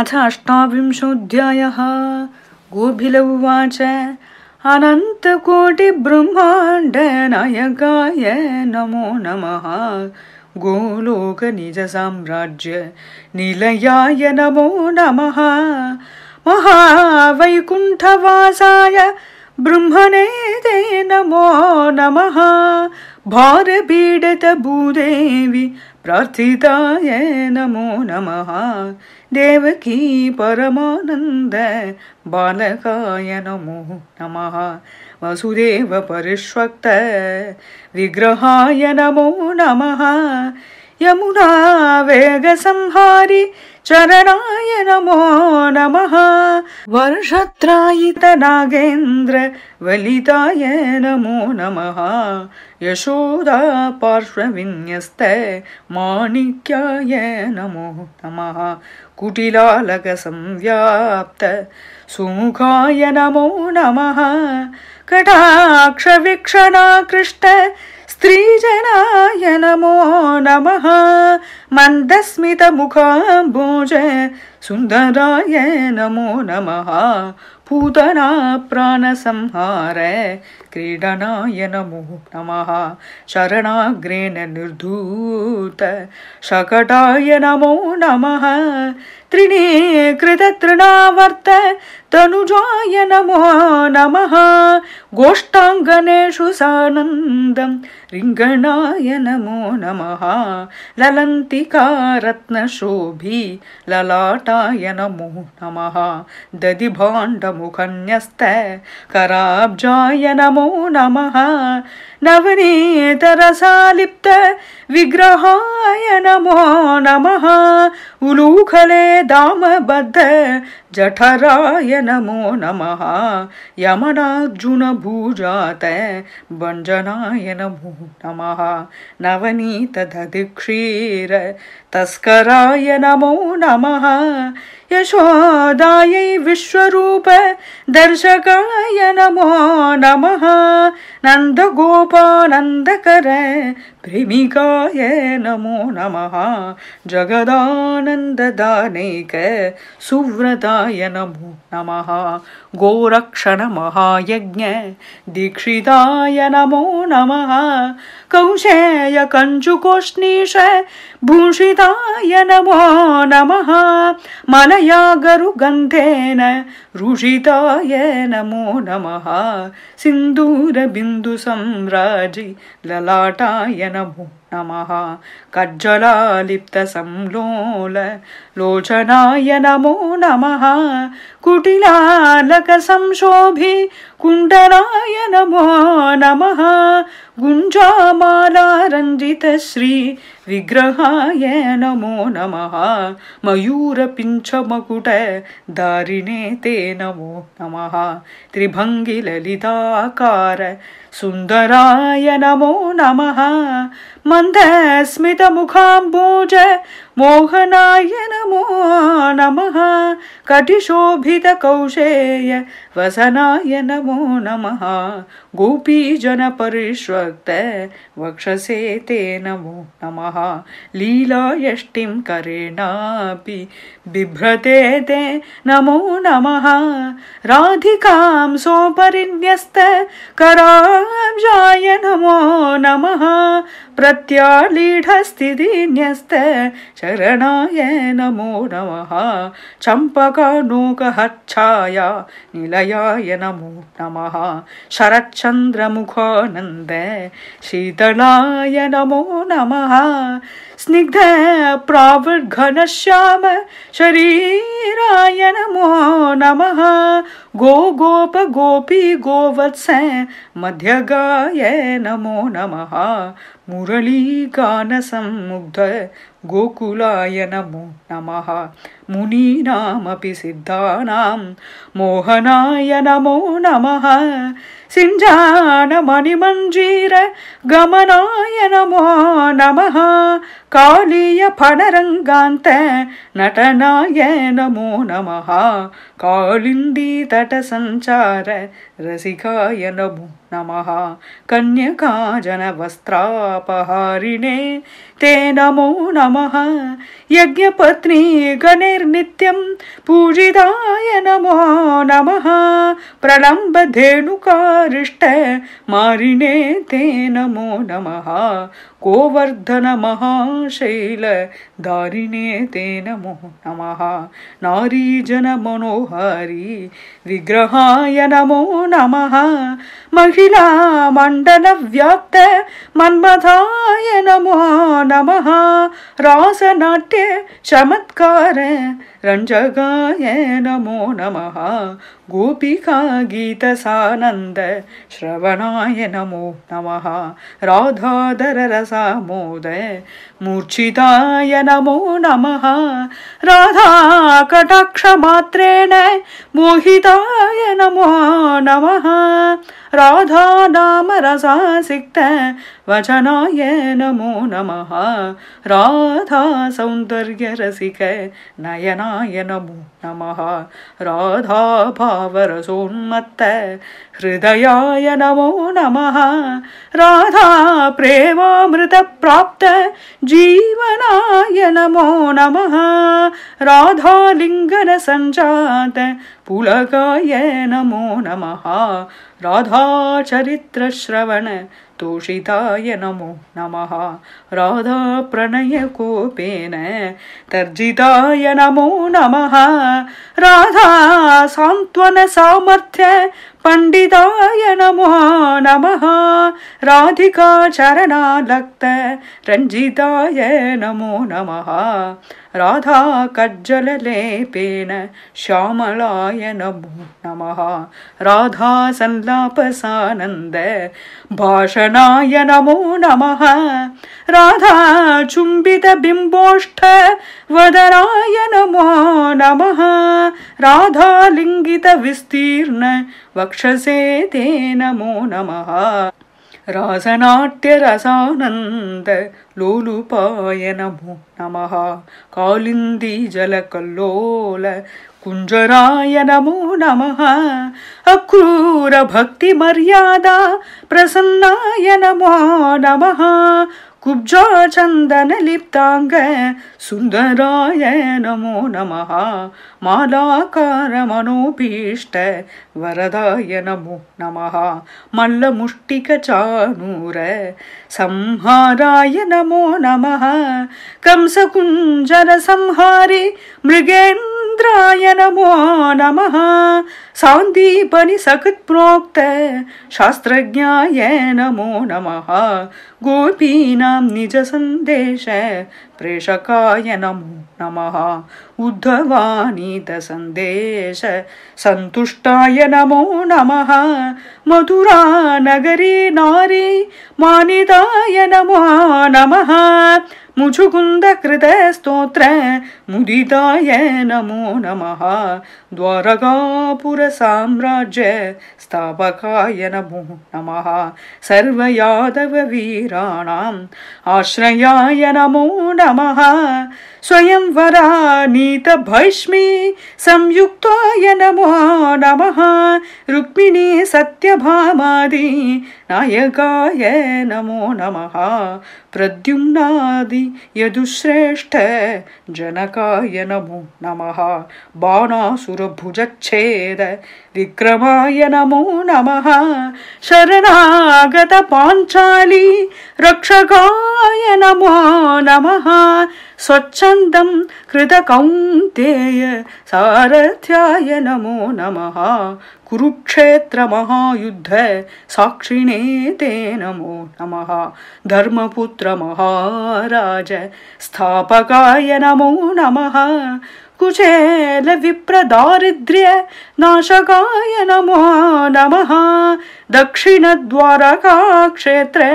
अथ अष्टाविंशोऽध्यायः गोभिल उवाच अनन्तकोटिब्रह्माण्डनायकाय नमो नमः गोलोकनिजसाम्राज्य निलयाय नमो नमः महावैकुण्ठवासाय ते नमो नमः भारपीडितभूदेवि प्रार्थिताय नमो नमः దేవకీ పరమానంద బాలకాయ నమో నమ వసుదేవ పరిష్వక్త విగ్రహాయ నమో నమ यमुना वेगसंहारि चरणाय नमो नमः वलिताय नमो नमः यशोदा पार्श्वविन्यस्त माणिक्याय नमो नमः कुटिलालकसंव्याप्त सुमुखाय नमो नमः कटाक्षवीक्षणाकृष्ट श्रीजनाय नमो नमः मन्दस्मितमुखाम् सुन्दराय नमो नमः प्राणसंहार क्रीडनाय नमो नमः शरणाग्रेण निर्धूत शकटाय नमो नमः तृणीकृतृणावर्त तनुजाय नमो नमः गोष्ठाङ्गनेषु सानन्दं रिङ्गणाय नमो नमः ललन्ति लतिका रत्नशोभी ललाटाय नमो नमः दधिभाण्डमुखन्यस्त कराब्जाय नमो नमः नवनीतरसालिप्त विग्रहाय नमो नमः उलूखले दामबद्ध जठराय नमो नमः यमनार्जुनभूजात भञ्जनाय नमो नमः नवनीतधधिक्षीर तस्कराय नमो नमः यशोदायै विश्वरूप दर्शकाय नमो नमः नन्दगोपानन्दकर प्रेमिकाय नमो नमः जगदानन्ददानेक सुव्रताय नमो नमः गोरक्षणमहायज्ञ दीक्षिताय नमो नमः कौशेय कञ्जुकोष्णीष भूषिताय नमो नमः मनः यागरुगन्धेन रुषिताय नमो नमः सिन्दूरबिन्दुसम्राजि ललाटाय नमो नमः कज्जलालिप्तसंलोल लोचनाय नमो नमः कुटिलालकसंशोभि कुण्डलाय नमो नमः गुञ्जामालारञ्जितश्रीविग्रहाय नमो नमः दारिणे ते नमो नमः त्रिभङ्गिललिताकार ललिताकार सुन्दराय नमो नमः मन्दस्मितमुखाम्बोज मोहनाय नमो नमः कटिशोभितकौशेय वसनाय नमो नमः गोपीजनपरिष्वक्त वक्षसे ते नमो नमः लीलायष्टिं करेणापि बिभ्रते ते नमो नमः राधिकां सोपरिन्यस्त करा ्याय नमो नमः प्रत्यालीढस्तिधिन्यस्ते शरणाय नमो नमः चम्पकणोकहर्छाया निलयाय नमो नमः शरच्चन्द्रमुखानन्द शीतलाय नमो नमः स्निग्ध प्रावृघनश्याम शरीराय नमो नम गो गोप गोपी गोवत्स मध्यगाय नमो नम नमः मुरलीगानसम्मुग्ध गोकुलाय नमो नम मुनीम सिद्धा मोहनाय नमो नमः गमनाय नमो नमः नटनाय नमो नमः कालिन्दीतटसञ्चार रसिकाय नमो नमः कन्यकाजनवस्त्रापहारिणे ते नमो नमः यज्ञपत्नी गणैर्नित्यं पूजिताय नमो नमः धेनुकारिष्ट मारिने ते नमो नम गोवर्धन महाशैल दारिणे ते नमो नम नमः मनोहरी विग्रहाय नमो नम मंडल व्याप्त मन्मथाय नमो नम रासनाट्य चमत्कार रंजगाय नमो नम गोपिका गीतसानन्द श्रवणाय नमो नमः राधादररसा मोदय मूर्छिताय नमो नमः राधाकटाक्षमात्रेण मोहिताय नमो नमः राधा नाम रसासिक्त वचनाय नमो नमः राधा सौन्दर्यरसिक नयनाय नमो नमः राधा भावरसोन्मत्त हृदयाय नमो नमः राधा प्रेमामृतप्राप्त जीवनाय नमो नमः राधालिङ्गनसञ्जात पुलकाय नमो नमः राधाचरित्रश्रवण तोषिताय नमो नमः राधा कोपेन तर्जिताय नमो नमः राधा सामर्थ्य पंडिताय नमो नमः राधिका चरणालक्त रंजिताय नमो नमः राधा लेपेन श्यामलाय नमो नमः राधा सानंद भाषणाय नमो नमः राधाचुम्बितबिम्बोष्ठवदराय नो नमः राधा राधालिङ्गितविस्तीर्ण वक्षसे ते नमो नमः रासनाट्यरसानन्द लोलुपाय नमो नमः कालिन्दी जलकल्लोल कुञ्जराय नमो नमः अक्रूरभक्तिमर्यादा प्रसन्नाय नमः ಕುಬ್ಜಾ ಚಂದನ ಲಿಪ್ತಾಂಗ ಸುಂದರಾಯ ನಮೋ ನಮಃ मालाकारमनोपीष्ट वरदाय नमो नमः मल्लमुष्टिकचानूर संहाराय नमो नमः कंसकुञ्जनसंहारे मृगेन्द्राय नमो नमः सौन्दीपनि सकृत् शास्त्रज्ञाय नमो नमः गोपीनां निजसन्देश प्रेषकाय नमो नमः उद्धवानि सन्देश सन्तुष्टाय नमो नमः मधुरा नगरी नारी मानिताय नमो नमः स्तोत्रे मुदिताय नमो नमः द्वारकापुरसाम्राज्य स्थापकाय नमो नमः सर्वयादवीराणाम् आश्रयाय नमो नमः स्वयंवरा संयुक्ताय नमो नमः रुक्मिणी सत्यभामादि नायकाय नमो नमः प्रद्युम्नादि यदुश्रेष्ठ जनकाय नमो नमः बाणासुर भुजच्छेद विक्रमाय नमो नमः शरणागत पाञ्चाली रक्षकाय नमो नमः स्वच्छन्दं कृतकौन्तेय सारथ्याय नमो नमः कुरुक्षेत्रमहायुद्ध साक्षिणे ते नमो नमः धर्मपुत्रमहाराज स्थापकाय नमो नमः कुशेलविप्रदारिद्र्यनाशकाय नमो नमः दक्षिणद्वारकाक्षेत्रे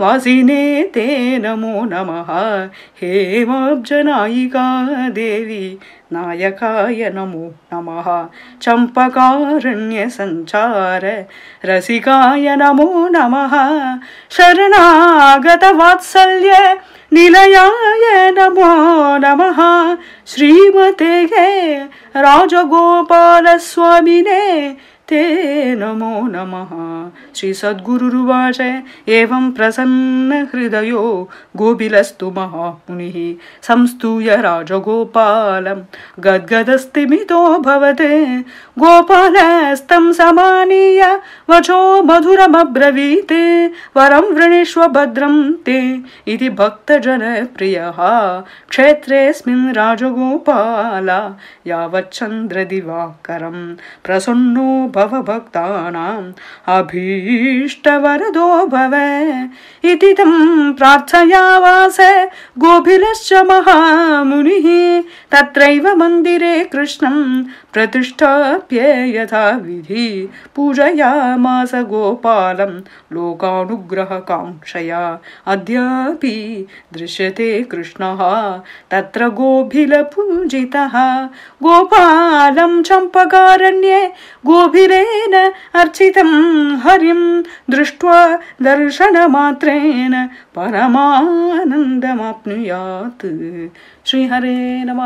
वासिने ते नमो नमः हेमाब्जनायिका देवी नायकाय नमो नमः चम्पकारण्यसञ्चार रसिकाय नमो नमः शरणागतवात्सल्य निलयाय नमो नमः श्रीमते राजगोपालस्वामिने ते नमो नमः श्रीसद्गुरुरुवाच एवं प्रसन्नहृदयो गोबिलस्तु महामुनिः संस्तूय राजगोपालं गद्गदस्तिमितो भवते गोपालस्तं समानीय वचो मधुरमब्रवीते वरं वृणीष्व भद्रं ते इति भक्तजनप्रियः क्षेत्रेऽस्मिन् राजगोपाला यावच्चन्द्रदिवाकरं प्रसन्नो भवभक्तानाम् अभीष्टवरदो भव इति तं प्रार्थयावास गोभिरश्च महामुनिः तत्रैव मन्दिरे कृष्णं प्रतिष्ठाप्य विधि पूजयामास गोपालं लोकानुग्रहकाङ्क्षया अद्यापि दृश्यते कृष्णः तत्र गोभिलपूजितः गोपालं चम्पकारण्ये गोभिरेण अर्चितं हरिं दृष्ट्वा दर्शनमात्रेण परमानन्दमाप्नुयात् श्री श्री हरे नम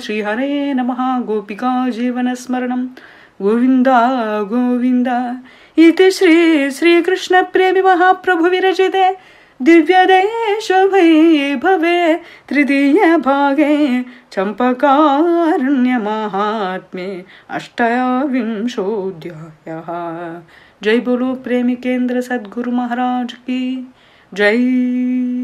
श्री हरे नम गोपिका स्मरण गोविंद गोविंद इति श्री महाप्रभु दिव्य श्रीकृष्णप्रेमिमहाप्रभुविरचिते दिव्यदेशवैभवे तृतीयभागे चम्पकारण्यमाहात्म्ये अष्टविंशोऽध्यायः जय बोलो प्रेमी केंद्र सद्गुरु महाराज की जय